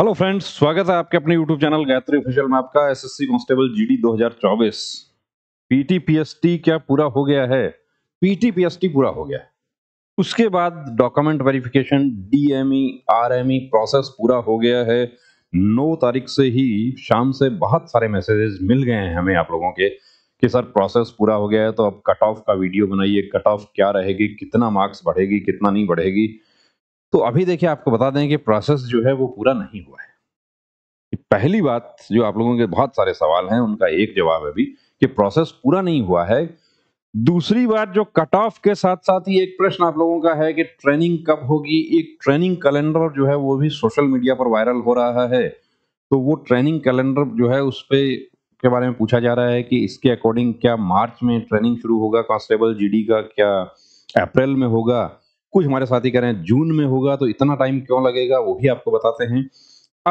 hello friends स्वागत है आपके अपने यूट्यूब चैनल गायत्री ऑफिशियल में आपका एसएससी कांस्टेबल जीडी 2024 पीटीपीएसटी क्या पूरा हो गया है पीटीपीएसटी पूरा हो गया उसके बाद document verification DME RME process पूरा हो गया है 9 e, e तारीख से ही शाम से बहुत सारे मैसेजेस मिल गए हैं हमें आप लोगों के कि सर प्रोसेस पूरा हो गया है तो अब कट ऑफ का वीडियो बनाइए कट ऑफ क्या रहेगी कितना मार्क्स बढ़ेगी कितना नहीं बढ़ेगी तो अभी देखिए आपको बता दें कि प्रोसेस जो है वो पूरा नहीं हुआ है पहली बात जो आप लोगों के बहुत सारे सवाल हैं उनका एक जवाब है अभी कि प्रोसेस पूरा नहीं हुआ है दूसरी बात जो कट ऑफ के साथ साथ ही एक प्रश्न आप लोगों का है कि ट्रेनिंग कब होगी एक ट्रेनिंग कैलेंडर जो है वो भी सोशल मीडिया पर वायरल हो रहा है तो वो ट्रेनिंग कैलेंडर जो है उस पर के बारे में पूछा जा रहा है कि इसके अकॉर्डिंग क्या मार्च में ट्रेनिंग शुरू होगा कॉन्स्टेबल जीडी का क्या अप्रैल में होगा कुछ हमारे साथी कह रहे हैं जून में होगा तो इतना टाइम क्यों लगेगा वो भी आपको बताते हैं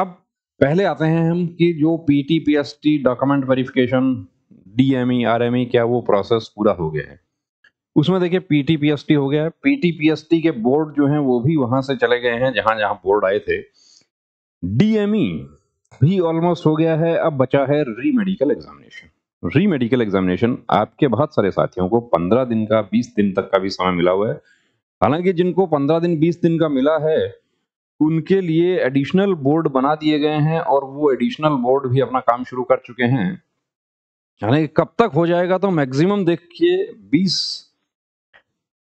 अब पहले आते हैं हम कि जो P T P S T document verification D M E R M E क्या वो प्रोसेस पूरा हो गया है उसमें देखिए P T P S T हो गया है P T P S T के बोर्ड जो हैं वो भी वहां से चले गए हैं जहां जहां बोर्ड आए थे डीएमई e भी ऑलमोस्ट हो गया है अब बचा है re medical examination re medical examination आपके बहुत सारे साथियों को पंद्रह दिन का बीस दिन तक का भी समय मिला हुआ है हालांकि जिनको पंद्रह दिन बीस दिन का मिला है उनके लिए एडिशनल बोर्ड बना दिए गए हैं और वो एडिशनल बोर्ड भी अपना काम शुरू कर चुके हैं हालांकि कब तक हो जाएगा तो मैक्सिमम देखिए 20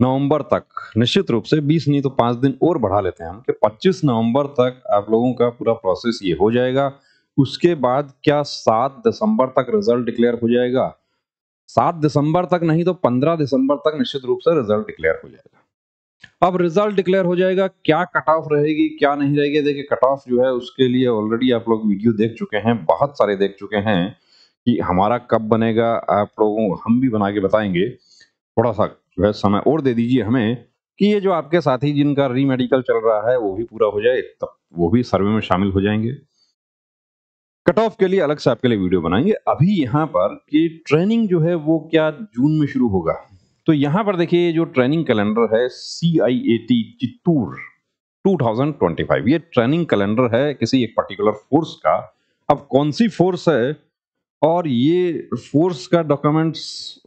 नवंबर तक निश्चित रूप से 20 नहीं तो पाँच दिन और बढ़ा लेते हैं हम कि 25 नवंबर तक आप लोगों का पूरा प्रोसेस ये हो जाएगा उसके बाद क्या सात दिसंबर तक रिजल्ट डिक्लेयर हो जाएगा सात दिसंबर तक नहीं तो पंद्रह दिसंबर तक निश्चित रूप से रिजल्ट डिक्लेयर हो जाएगा अब रिजल्ट डिक्लेयर हो जाएगा क्या कट ऑफ रहेगी क्या नहीं रहेगी देखिए कट ऑफ जो है उसके लिए ऑलरेडी आप लोग वीडियो देख चुके हैं बहुत सारे देख चुके हैं कि हमारा कब बनेगा आप लोगों हम भी बना के बताएंगे थोड़ा सा जो है समय और दे दीजिए हमें कि ये जो आपके साथी जिनका रीमेडिकल चल रहा है वो भी पूरा हो जाए तब वो भी सर्वे में शामिल हो जाएंगे कट ऑफ के लिए अलग से आपके लिए वीडियो बनाएंगे अभी यहाँ पर कि ट्रेनिंग जो है वो क्या जून में शुरू होगा तो यहां पर देखिए जो ट्रेनिंग कैलेंडर है C I A T Chittoor two ये ट्रेनिंग कैलेंडर है किसी एक पर्टिकुलर फोर्स का अब कौन सी फोर्स है और ये फोर्स का डॉक्यूमेंट्स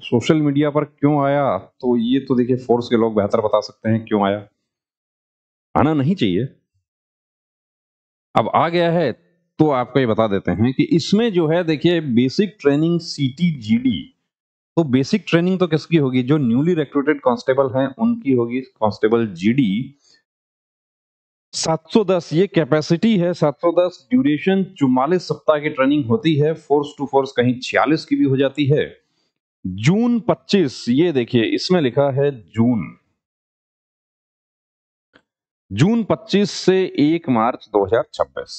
सोशल मीडिया पर क्यों आया तो ये तो देखिए फोर्स के लोग बेहतर बता सकते हैं क्यों आया आना नहीं चाहिए अब आ गया है तो आपको ये बता देते हैं कि इसमें जो है देखिए basic training C T G D तो बेसिक ट्रेनिंग तो किसकी होगी जो न्यूली रिक्रूटेड कांस्टेबल हैं उनकी होगी कांस्टेबल जीडी 710 ये कैपेसिटी है 710 ड्यूरेशन चुमालीस सप्ताह की ट्रेनिंग होती है फोर्स टू फोर्स कहीं 46 की भी हो जाती है जून 25 ये देखिए इसमें लिखा है जून जून 25 से 1 मार्च 2026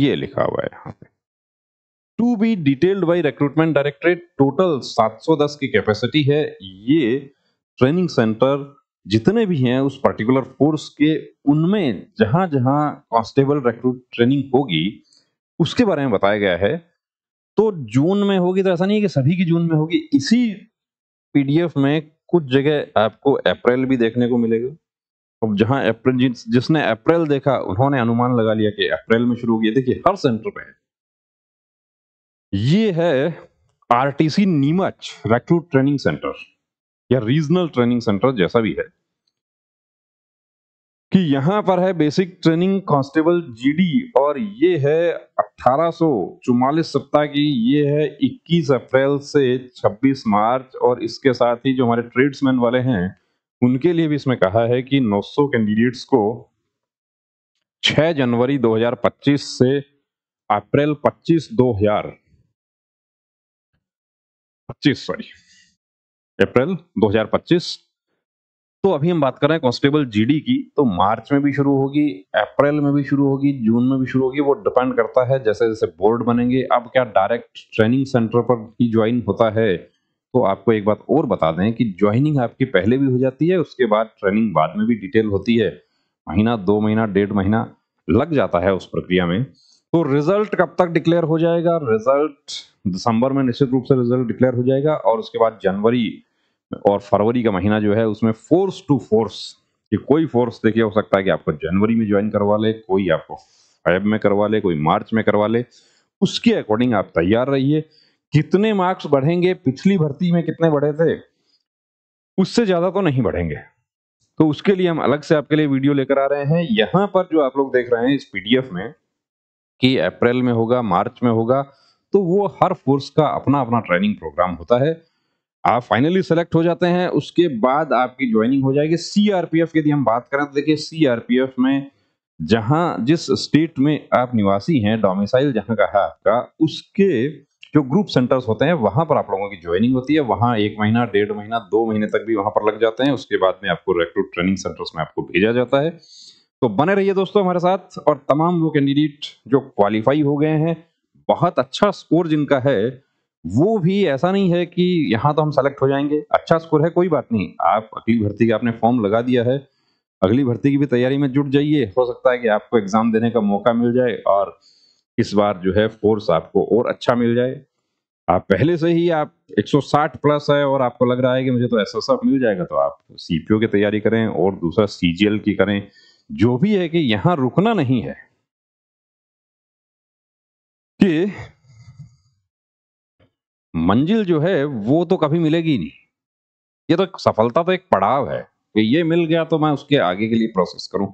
ये लिखा हुआ है यहां पे be detailed by recruitment directorate total 710 की कैपेसिटी है ये ट्रेनिंग सेंटर जितने भी हैं उस पर्टिकुलर फोर्स के उनमें जहां जहां कांस्टेबल रिक्रूट ट्रेनिंग होगी उसके बारे में बताया गया है तो जून में होगी तो ऐसा नहीं है कि सभी की जून में होगी इसी पीडीएफ में कुछ जगह आपको अप्रैल भी देखने को मिलेगा अब जहां अप्रैल जिसने अप्रैल देखा उन्होंने अनुमान लगा लिया कि अप्रैल में शुरू होगी देखिए हर सेंटर पे ये है RTC Neemuch recruit training centre या रीजनल ट्रेनिंग सेंटर जैसा भी है कि यहां पर है बेसिक ट्रेनिंग कांस्टेबल जीडी और ये है अठारह सप्ताह की ये है 21 अप्रैल से 26 मार्च और इसके साथ ही जो हमारे ट्रेड्समैन वाले हैं उनके लिए भी इसमें कहा है कि 900 कैंडिडेट्स को 6 जनवरी 2025 से अप्रैल 25 2000 पच्चीस सॉरी अप्रैल 2025 तो अभी हम बात कर रहे हैं कॉन्स्टेबल जीडी की तो मार्च में भी शुरू होगी अप्रैल में भी शुरू होगी जून में भी शुरू होगी वो डिपेंड करता है जैसे जैसे बोर्ड बनेंगे अब क्या डायरेक्ट ट्रेनिंग सेंटर पर ही ज्वाइन होता है तो आपको एक बात और बता दें कि ज्वाइनिंग आपकी पहले भी हो जाती है उसके बाद ट्रेनिंग बाद में भी डिटेल होती है महीना दो महीना डेढ़ महीना लग जाता है उस प्रक्रिया में तो रिजल्ट कब तक डिक्लेयर हो जाएगा रिजल्ट दिसंबर में निश्चित रूप से रिजल्ट डिक्लेयर हो जाएगा और उसके बाद जनवरी और फरवरी का महीना जो है उसमें फोर्स टू फोर्स कि कोई फोर्स देखिए हो सकता है कि आपको जनवरी में ज्वाइन करवा ले कोई आपको फाइव में करवा ले कोई मार्च में करवा ले उसके अकॉर्डिंग आप तैयार रहिए कितने मार्क्स बढ़ेंगे पिछली भर्ती में कितने बढ़े थे उससे ज्यादा तो नहीं बढ़ेंगे तो उसके लिए हम अलग से आपके लिए वीडियो लेकर आ रहे हैं यहां पर जो आप लोग देख रहे हैं इस पीडीएफ में कि अप्रैल में होगा मार्च में होगा तो वो हर फोर्स का अपना अपना ट्रेनिंग प्रोग्राम होता है आप फाइनली सेलेक्ट हो जाते हैं उसके बाद आपकी ज्वाइनिंग हो जाएगी सीआरपीएफ की यदि हम बात करें तो देखिए सीआरपीएफ में जहां जिस स्टेट में आप निवासी हैं डोमिसाइल जहां का है आपका उसके जो ग्रुप सेंटर्स होते हैं वहां पर आप लोगों की ज्वाइनिंग होती है वहां एक महीना डेढ़ महीना दो महीने तक भी वहां पर लग जाते हैं उसके बाद में आपको रेक्रूट ट्रेनिंग सेंटर्स में आपको भेजा जाता है तो बने रहिए दोस्तों हमारे साथ और तमाम वो कैंडिडेट जो क्वालिफाई हो गए हैं बहुत अच्छा स्कोर जिनका है वो भी ऐसा नहीं है कि यहाँ तो हम सेलेक्ट हो जाएंगे अच्छा स्कोर है कोई बात नहीं आप अगली भर्ती का आपने फॉर्म लगा दिया है अगली भर्ती की भी तैयारी में जुट जाइए हो सकता है कि आपको एग्जाम देने का मौका मिल जाए और इस बार जो है फोर्स आपको और अच्छा मिल जाए आप पहले से ही आप 160 प्लस है और आपको लग रहा है कि मुझे तो एस मिल जाएगा तो आप सीपीओ की तैयारी करें और दूसरा सीजीएल की करें जो भी है कि यहां रुकना नहीं है कि मंजिल जो है वो तो कभी मिलेगी नहीं ये तो सफलता तो एक पड़ाव है कि ये मिल गया तो मैं उसके आगे के लिए प्रोसेस करूं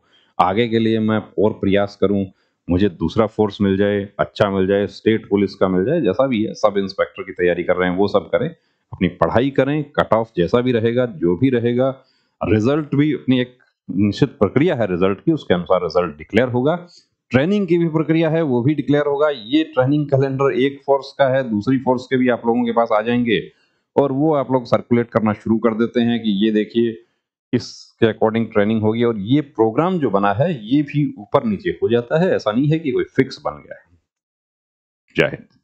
आगे के लिए मैं और प्रयास करूं मुझे दूसरा फोर्स मिल जाए अच्छा मिल जाए स्टेट पुलिस का मिल जाए जैसा भी है सब इंस्पेक्टर की तैयारी कर रहे हैं वो सब करें अपनी पढ़ाई करें कट ऑफ जैसा भी रहेगा जो भी रहेगा रिजल्ट भी अपनी एक निश्चित प्रक्रिया है रिजल्ट की उसके अनुसार रिजल्ट डिक्लेयर होगा ट्रेनिंग की भी प्रक्रिया है वो भी डिक्लेयर होगा ये ट्रेनिंग कैलेंडर एक फोर्स का है दूसरी फोर्स के भी आप लोगों के पास आ जाएंगे और वो आप लोग सर्कुलेट करना शुरू कर देते हैं कि ये देखिए इसके अकॉर्डिंग ट्रेनिंग होगी और ये प्रोग्राम जो बना है ये भी ऊपर नीचे हो जाता है ऐसा नहीं है कि कोई फिक्स बन गया है जय हिंद